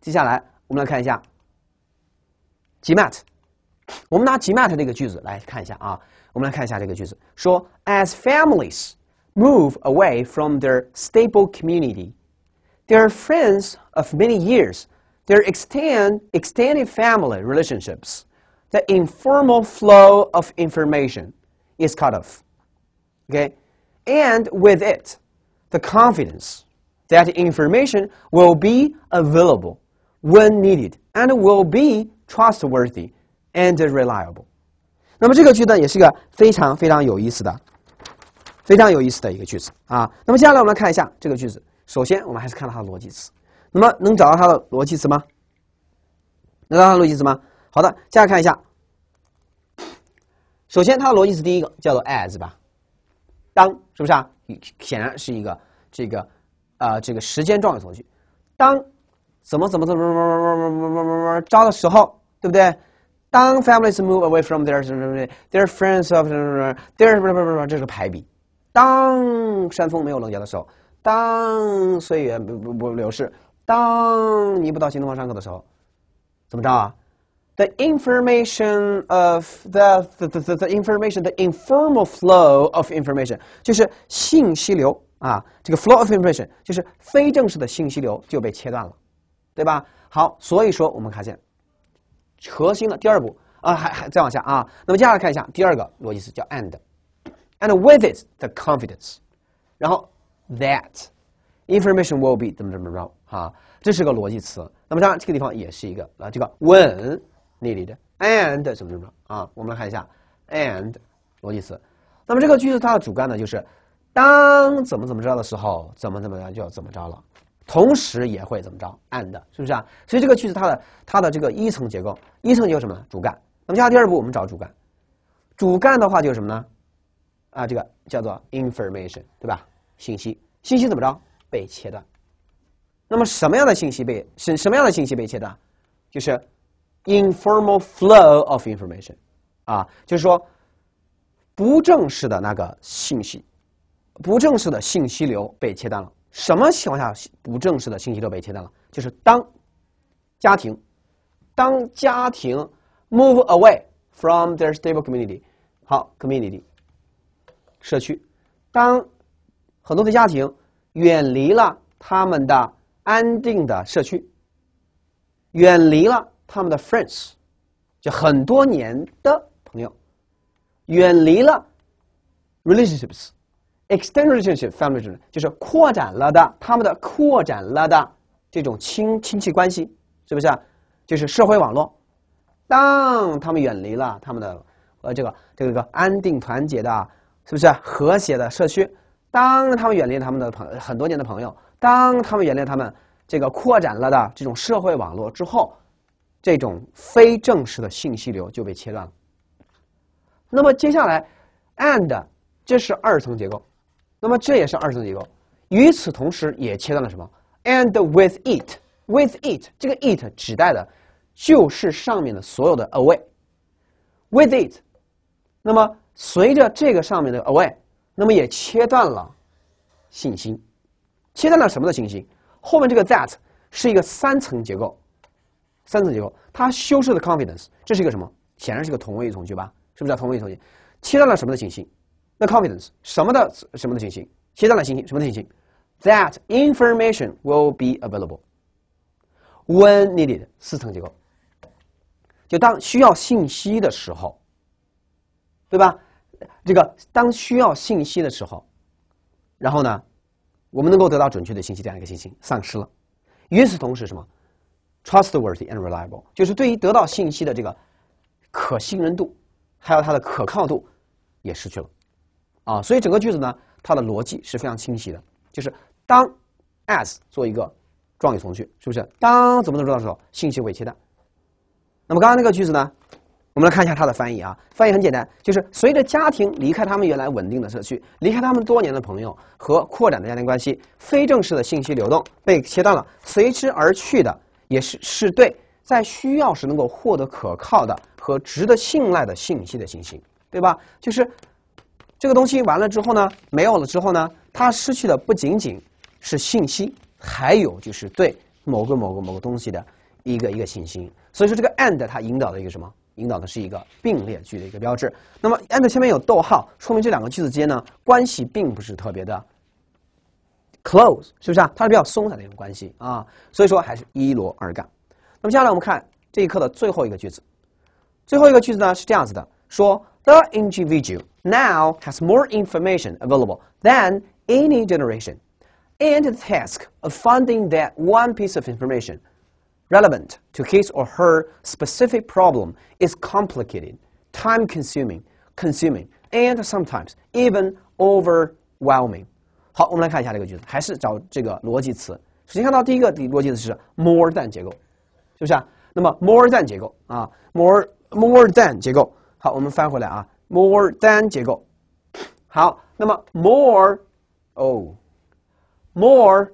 接下来我们来看一下 GMAT，我们拿 GMAT 这个句子来看一下啊，我们来看一下这个句子，说 As families move away from their stable community, their friends of many years, their extend extended family relationships, the informal flow of information is cut off. Okay, and with it, the confidence that information will be available When needed, and will be trustworthy and reliable. 那么这个句子也是个非常非常有意思的、非常有意思的一个句子啊。那么接下来我们来看一下这个句子。首先我们还是看到它的逻辑词。那么能找到它的逻辑词吗？能找到逻辑词吗？好的，接下来看一下。首先它的逻辑词第一个叫做 as 吧，当是不是啊？显然是一个这个啊这个时间状语从句，当。怎么怎么怎么怎么怎么怎么怎么么招的时候，对不对？当 families move away from their 什么什么 their friends of 什么什么 their 什么什么什么这是排比。当山峰没有棱角的时候，当岁月不不不流逝，当你不到新东方上课的时候，怎么着啊？The information of the the the the information the informal flow of information 就是信息流啊，这个 flow of information 就是非正式的信息流就被切断了。对吧？好，所以说我们看见核心的第二步啊，还还再往下啊。那么接下来看一下第二个逻辑词叫 and，and with it the confidence，然后 that information will be 怎么怎么着啊，这是个逻辑词。那么当然这个地方也是一个啊，这个 when 那里的 and 怎么怎么着啊，我们来看一下 and 逻辑词。那么这个句子它的主干呢就是当怎么怎么着的时候，怎么怎么着就怎么着了。同时也会怎么着？and 是不是啊？所以这个句子它的它的这个一层结构，一层结构什么？主干。那么接下来第二步，我们找主干。主干的话就是什么呢？啊，这个叫做 information，对吧？信息信息怎么着被切断？那么什么样的信息被是什么样的信息被切断？就是 informal flow of information 啊，就是说不正式的那个信息，不正式的信息流被切断了。什么情况下不正式的信息都被切断了？就是当家庭，当家庭 move away from their stable community，好，community 社区，当很多的家庭远离了他们的安定的社区，远离了他们的 friends，就很多年的朋友，远离了 relationships。Extensions family 就是扩展了的，他们的扩展了的这种亲亲戚关系，是不是？就是社会网络。当他们远离了他们的呃这个这个这个安定团结的，是不是和谐的社区？当他们远离他们的朋很多年的朋友，当他们远离他们这个扩展了的这种社会网络之后，这种非正式的信息流就被切断了。那么接下来，and 这是二层结构。那么这也是二层结构，与此同时也切断了什么？And with it, with it，这个 it 指代的就是上面的所有的 away。With it，那么随着这个上面的 away，那么也切断了信心，切断了什么的信心？后面这个 that 是一个三层结构，三层结构，它修饰的 confidence，这是一个什么？显然是个同位语从句吧？是不是叫同位语从句？切断了什么的信心？那 confidence 什么的什么的信心？其他的信心什么的信心？That information will be available when needed。四层结构，就当需要信息的时候，对吧？这个当需要信息的时候，然后呢，我们能够得到准确的信息，这样一个信心丧失了。与此同时，什么？Trustworthy and reliable，就是对于得到信息的这个可信任度，还有它的可靠度，也失去了。啊，所以整个句子呢，它的逻辑是非常清晰的，就是当 as 做一个状语从句，是不是当怎么怎么着的时候，信息会切断。那么刚刚那个句子呢，我们来看一下它的翻译啊，翻译很简单，就是随着家庭离开他们原来稳定的社区，离开他们多年的朋友和扩展的家庭关系，非正式的信息流动被切断了，随之而去的也是是对在需要时能够获得可靠的和值得信赖的信息的信心，对吧？就是。这个东西完了之后呢，没有了之后呢，它失去的不仅仅是信息，还有就是对某个某个某个东西的一个一个信心。所以说，这个 and 它引导的一个什么？引导的是一个并列句的一个标志。那么 and 前面有逗号，说明这两个句子间呢关系并不是特别的 close，是不是？啊？它是比较松散的一种关系啊。所以说，还是一罗二干。那么接下来我们看这一课的最后一个句子，最后一个句子呢是这样子的，说。the individual now has more information available than any generation, and the task of finding that one piece of information relevant to his or her specific problem is complicated, time-consuming, consuming, and sometimes even overwhelming. 好，我们来看一下这个句子，还是找这个逻辑词。首先看到第一个逻辑词是 more than 结构，是不是啊？那么 more than 结构啊，more more than 结构。好，我们翻回来啊，more than 结构，好，那么 more，哦，more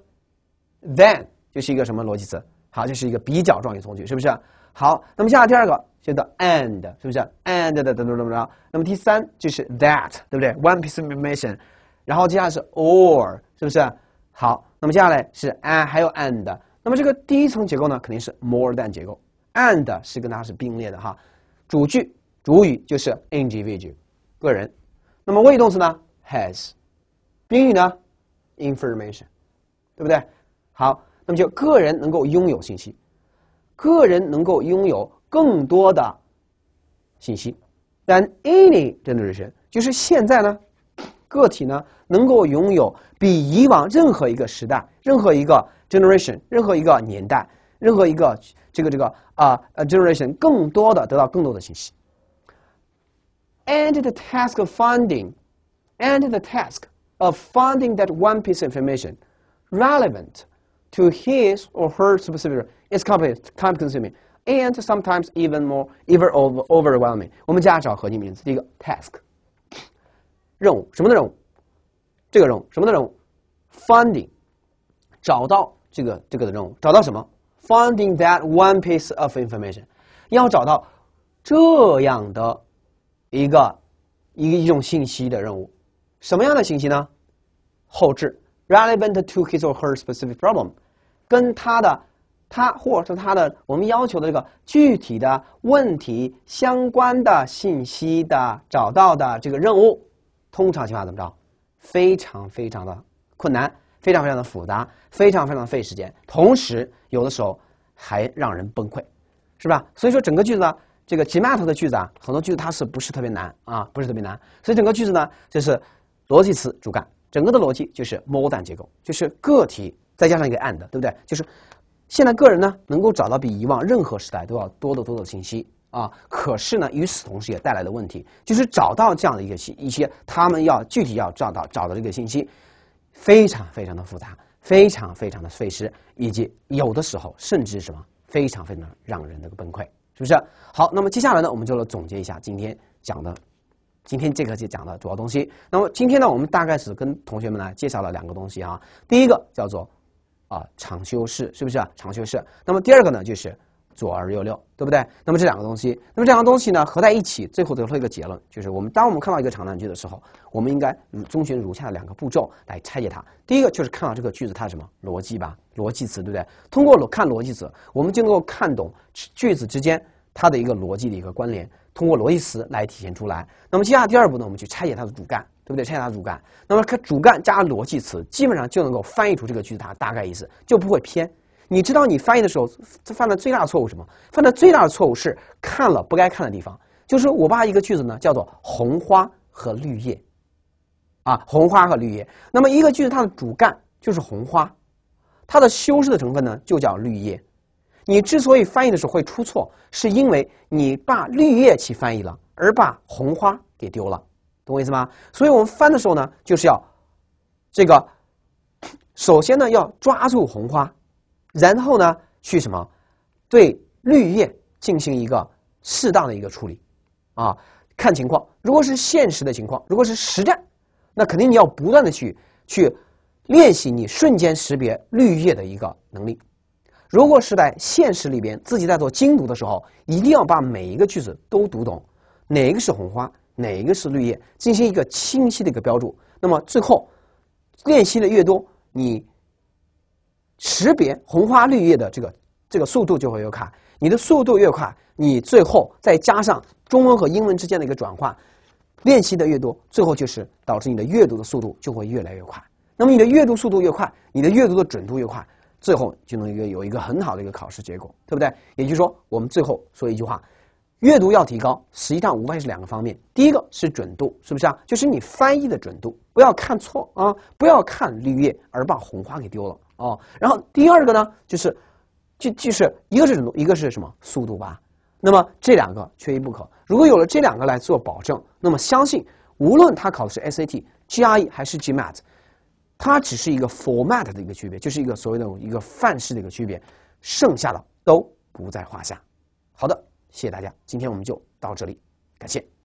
than 就是一个什么逻辑词？好，这是一个比较状语从句，是不是？好，那么下第二个叫做 and，是不是？and 的怎么怎么着？那么第三就是 that，对不对？One piece of information，然后接下来是 or，是不是？好，那么接下来是 and 还有 and，那么这个第一层结构呢，肯定是 more than 结构，and 是跟它是并列的哈，主句。主语就是 individual，个人。那么谓语动词呢，has，宾语呢，information，对不对？好，那么就个人能够拥有信息，个人能够拥有更多的信息。但 any generation 就是现在呢，个体呢能够拥有比以往任何一个时代、任何一个 generation、任何一个年代、任何一个这个这个啊呃 generation 更多的得到更多的信息。and the task of finding, and the task of finding that one piece of information relevant to his or her specific is time-consuming and sometimes even more even overwhelming。我们加找合计名词，第一个 task，任务什么的任务，这个任务什么的任务，finding，找到这个这个的任务，找到什么？finding that one piece of information，要找到这样的一个一一种信息的任务，什么样的信息呢？后置 relevant to his or her specific problem，跟他的他或者是他的我们要求的这个具体的问题相关的信息的找到的这个任务，通常情况下怎么着？非常非常的困难，非常非常的复杂，非常非常的费时间，同时有的时候还让人崩溃，是吧？所以说整个句子。呢。这个 g m a t 的句子啊，很多句子它是不是特别难啊？不是特别难，所以整个句子呢，就是逻辑词主干，整个的逻辑就是 mod 结构，就是个体再加上一个 and，对不对？就是现在个人呢，能够找到比以往任何时代都要多得多的信息啊。可是呢，与此同时也带来的问题，就是找到这样的一个信一些他们要具体要找到找到这个信息，非常非常的复杂，非常非常的费时，以及有的时候甚至什么非常非常让人那个崩溃。是不是？好，那么接下来呢，我们就来总结一下今天讲的，今天这课就讲的主要东西。那么今天呢，我们大概是跟同学们来介绍了两个东西啊，第一个叫做啊长修饰，是不是啊？长修饰？那么第二个呢就是。左二右六，对不对？那么这两个东西，那么这两个东西呢，合在一起，最后得出一个结论，就是我们当我们看到一个长难句的时候，我们应该遵循如下的两个步骤来拆解它。第一个就是看到这个句子它什么逻辑吧，逻辑词，对不对？通过看逻辑词，我们就能够看懂句子之间它的一个逻辑的一个关联，通过逻辑词来体现出来。那么接下来第二步呢，我们去拆解它的主干，对不对？拆解它的主干，那么看主干加逻辑词，基本上就能够翻译出这个句子它大概意思，就不会偏。你知道你翻译的时候犯的最大错误什么？犯的最大的错误是看了不该看的地方。就是我把一个句子呢叫做“红花和绿叶”，啊，红花和绿叶。那么一个句子它的主干就是红花，它的修饰的成分呢就叫绿叶。你之所以翻译的时候会出错，是因为你把绿叶去翻译了，而把红花给丢了。懂我意思吗？所以我们翻的时候呢，就是要这个，首先呢要抓住红花。然后呢，去什么对绿叶进行一个适当的一个处理，啊，看情况。如果是现实的情况，如果是实战，那肯定你要不断的去去练习你瞬间识别绿叶的一个能力。如果是在现实里边，自己在做精读的时候，一定要把每一个句子都读懂，哪一个是红花，哪一个是绿叶，进行一个清晰的一个标注。那么最后，练习的越多，你。识别红花绿叶的这个这个速度就会越快。你的速度越快，你最后再加上中文和英文之间的一个转换，练习的越多，最后就是导致你的阅读的速度就会越来越快。那么你的阅读速度越快，你的阅读的准度越快，最后就能越有一个很好的一个考试结果，对不对？也就是说，我们最后说一句话，阅读要提高，实际上无非是两个方面，第一个是准度，是不是啊？就是你翻译的准度，不要看错啊，不要看绿叶而把红花给丢了。哦，然后第二个呢，就是就就是一个是什么，一个是什么速度吧。那么这两个缺一不可。如果有了这两个来做保证，那么相信无论他考的是 SAT、GRE 还是 GMAT，它只是一个 format 的一个区别，就是一个所谓的、一个范式的一个区别，剩下的都不在话下。好的，谢谢大家，今天我们就到这里，感谢。